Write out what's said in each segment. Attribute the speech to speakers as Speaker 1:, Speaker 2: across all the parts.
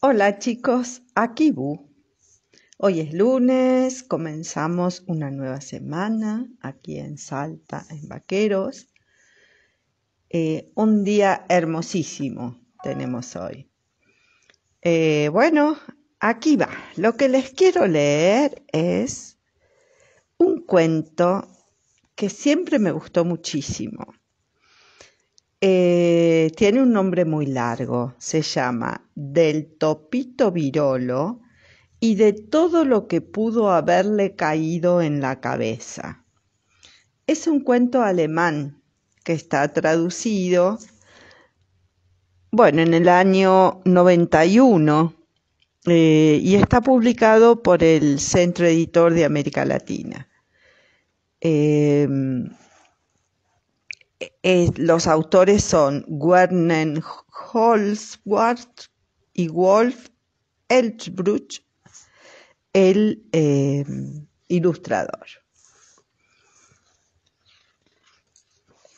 Speaker 1: Hola chicos, aquí Bu. Hoy es lunes, comenzamos una nueva semana aquí en Salta, en Vaqueros. Eh, un día hermosísimo tenemos hoy. Eh, bueno, aquí va. Lo que les quiero leer es un cuento que siempre me gustó muchísimo. Eh, tiene un nombre muy largo, se llama Del Topito Virolo y de todo lo que pudo haberle caído en la cabeza. Es un cuento alemán que está traducido, bueno, en el año 91 eh, y está publicado por el Centro Editor de América Latina. Eh, eh, los autores son Werner Holzwart y Wolf Elchbruch, el eh, ilustrador.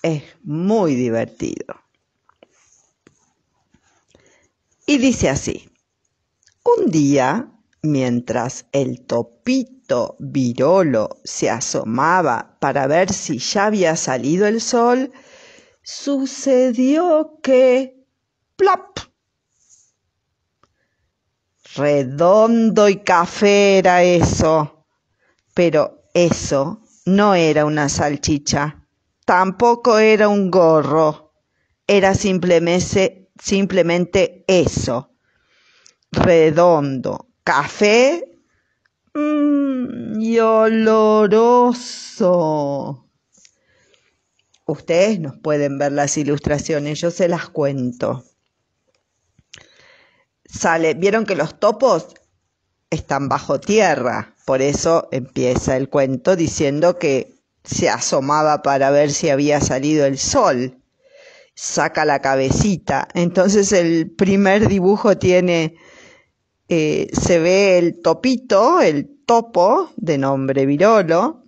Speaker 1: Es muy divertido. Y dice así, un día mientras el topito virolo se asomaba para ver si ya había salido el sol, sucedió que ¡plap! Redondo y café era eso, pero eso no era una salchicha, tampoco era un gorro, era simplemente, simplemente eso, redondo, café mm, y oloroso. Ustedes nos pueden ver las ilustraciones, yo se las cuento. Sale, vieron que los topos están bajo tierra, por eso empieza el cuento diciendo que se asomaba para ver si había salido el sol. Saca la cabecita. Entonces el primer dibujo tiene eh, se ve el topito, el topo de nombre Virolo,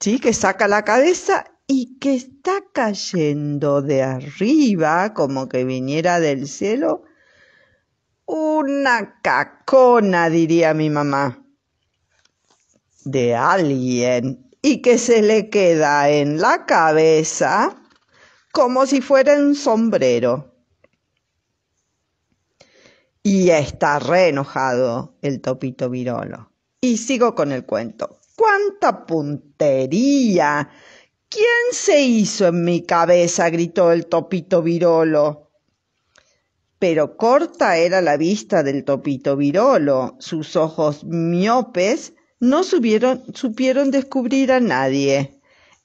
Speaker 1: ¿sí? que saca la cabeza y que está cayendo de arriba, como que viniera del cielo, una cacona, diría mi mamá, de alguien, y que se le queda en la cabeza como si fuera un sombrero. Y está re enojado el topito virolo. Y sigo con el cuento. ¡Cuánta puntería! ¿Quién se hizo en mi cabeza? gritó el topito virolo. Pero corta era la vista del topito virolo. Sus ojos miopes no supieron descubrir a nadie.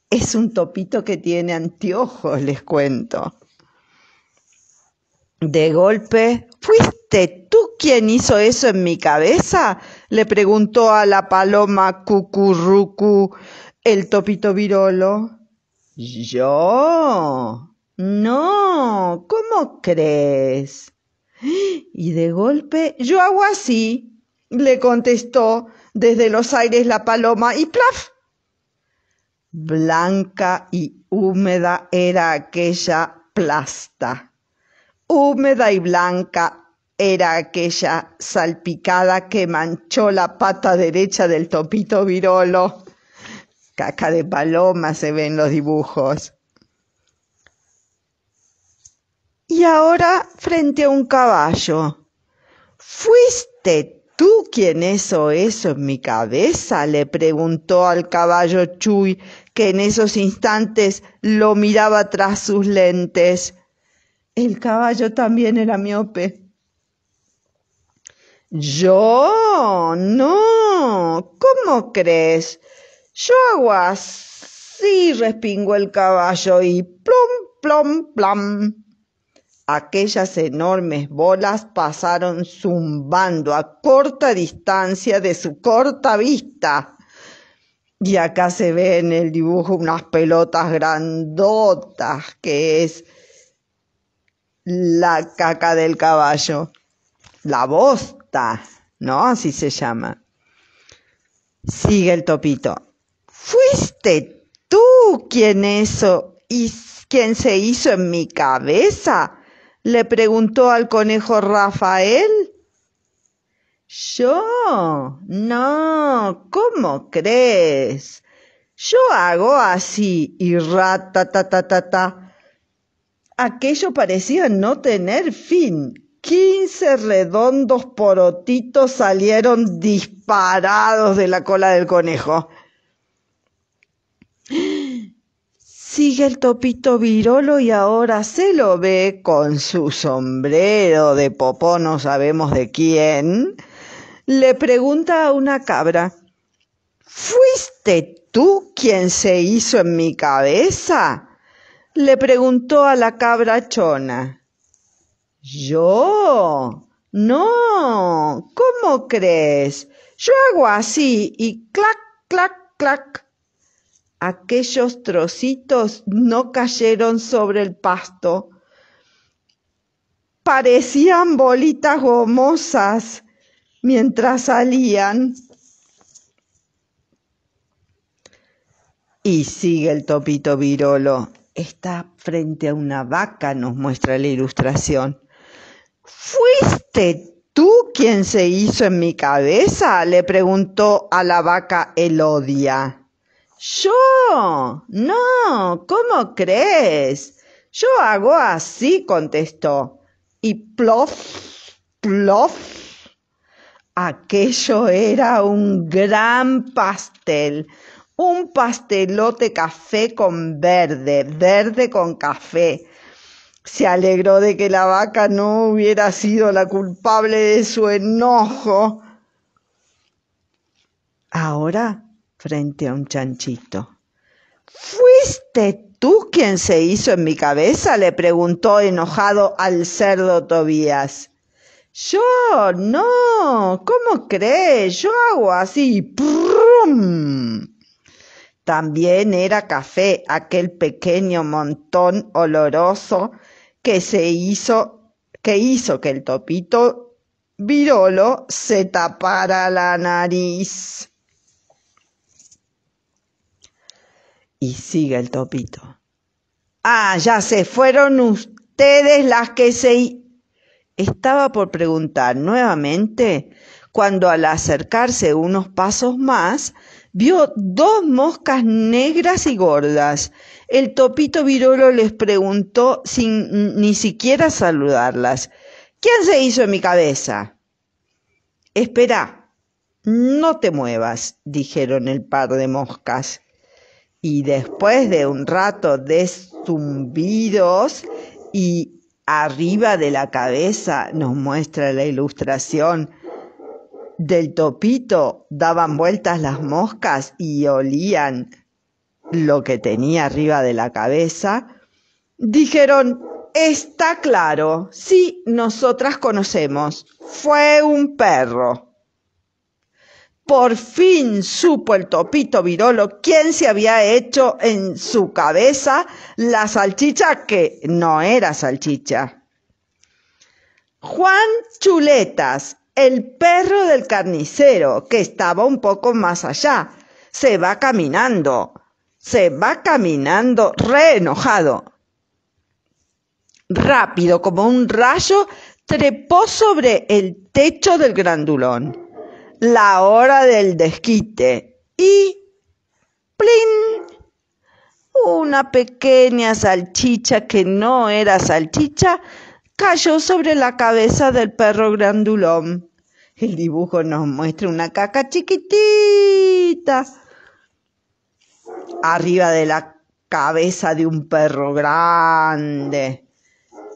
Speaker 1: Es un topito que tiene anteojos, les cuento. De golpe, ¿fuiste tú quien hizo eso en mi cabeza? le preguntó a la paloma cucurrucu el topito virolo. ¿Yo? No, ¿cómo crees? Y de golpe yo hago así, le contestó desde los aires la paloma y plaf. Blanca y húmeda era aquella plasta. Húmeda y blanca era aquella salpicada que manchó la pata derecha del topito virolo. Caca de paloma se ven los dibujos. Y ahora frente a un caballo. ¿Fuiste tú quien hizo eso en mi cabeza? le preguntó al caballo Chuy, que en esos instantes lo miraba tras sus lentes. El caballo también era miope. Yo no. ¿Cómo crees? Yo hago así, respingó el caballo y plum, plum, plum. Aquellas enormes bolas pasaron zumbando a corta distancia de su corta vista. Y acá se ve en el dibujo unas pelotas grandotas que es la caca del caballo, la bosta, ¿no? Así se llama. Sigue el topito. ¿Fuiste tú quien eso y quien se hizo en mi cabeza? le preguntó al conejo Rafael. Yo, no, ¿cómo crees? Yo hago así y rata ta. Aquello parecía no tener fin. Quince redondos porotitos salieron disparados de la cola del conejo. Sigue el topito virolo y ahora se lo ve con su sombrero de popó, no sabemos de quién. Le pregunta a una cabra, ¿fuiste tú quien se hizo en mi cabeza? le preguntó a la cabrachona. ¿Yo? No, ¿cómo crees? Yo hago así y clac, clac, clac. Aquellos trocitos no cayeron sobre el pasto. Parecían bolitas gomosas mientras salían. Y sigue el topito virolo está frente a una vaca, nos muestra la ilustración. ¿Fuiste tú quien se hizo en mi cabeza? le preguntó a la vaca Elodia. Yo. No. ¿Cómo crees? Yo hago así, contestó. Y plof, plof. Aquello era un gran pastel un pastelote café con verde, verde con café. Se alegró de que la vaca no hubiera sido la culpable de su enojo. Ahora, frente a un chanchito. ¿Fuiste tú quien se hizo en mi cabeza? le preguntó enojado al cerdo Tobías. Yo no, ¿cómo crees? Yo hago así. También era café aquel pequeño montón oloroso que se hizo, que hizo que el topito virolo se tapara la nariz. Y sigue el topito. Ah, ya se fueron ustedes las que se... Estaba por preguntar nuevamente cuando al acercarse unos pasos más, Vio dos moscas negras y gordas. El topito virolo les preguntó sin ni siquiera saludarlas. ¿Quién se hizo en mi cabeza? Espera, no te muevas, dijeron el par de moscas. Y después de un rato de zumbidos y arriba de la cabeza nos muestra la ilustración del topito daban vueltas las moscas y olían lo que tenía arriba de la cabeza, dijeron, está claro, sí, nosotras conocemos, fue un perro. Por fin supo el topito virolo quién se había hecho en su cabeza la salchicha que no era salchicha. Juan Chuletas, el perro del carnicero, que estaba un poco más allá, se va caminando, se va caminando reenojado. enojado. Rápido como un rayo, trepó sobre el techo del grandulón. La hora del desquite y ¡plin! Una pequeña salchicha que no era salchicha cayó sobre la cabeza del perro grandulón. El dibujo nos muestra una caca chiquitita arriba de la cabeza de un perro grande.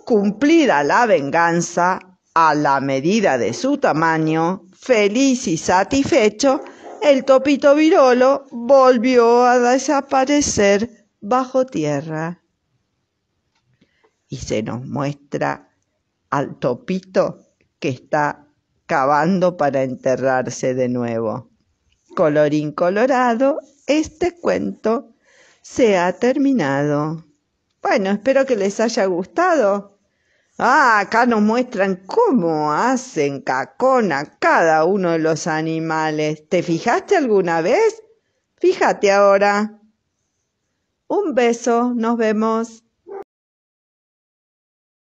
Speaker 1: Cumplida la venganza, a la medida de su tamaño, feliz y satisfecho, el topito virolo volvió a desaparecer bajo tierra. Y se nos muestra al topito que está cavando para enterrarse de nuevo. Colorín colorado, este cuento se ha terminado. Bueno, espero que les haya gustado. Ah, acá nos muestran cómo hacen cacona cada uno de los animales. ¿Te fijaste alguna vez? Fíjate ahora. Un beso, nos vemos.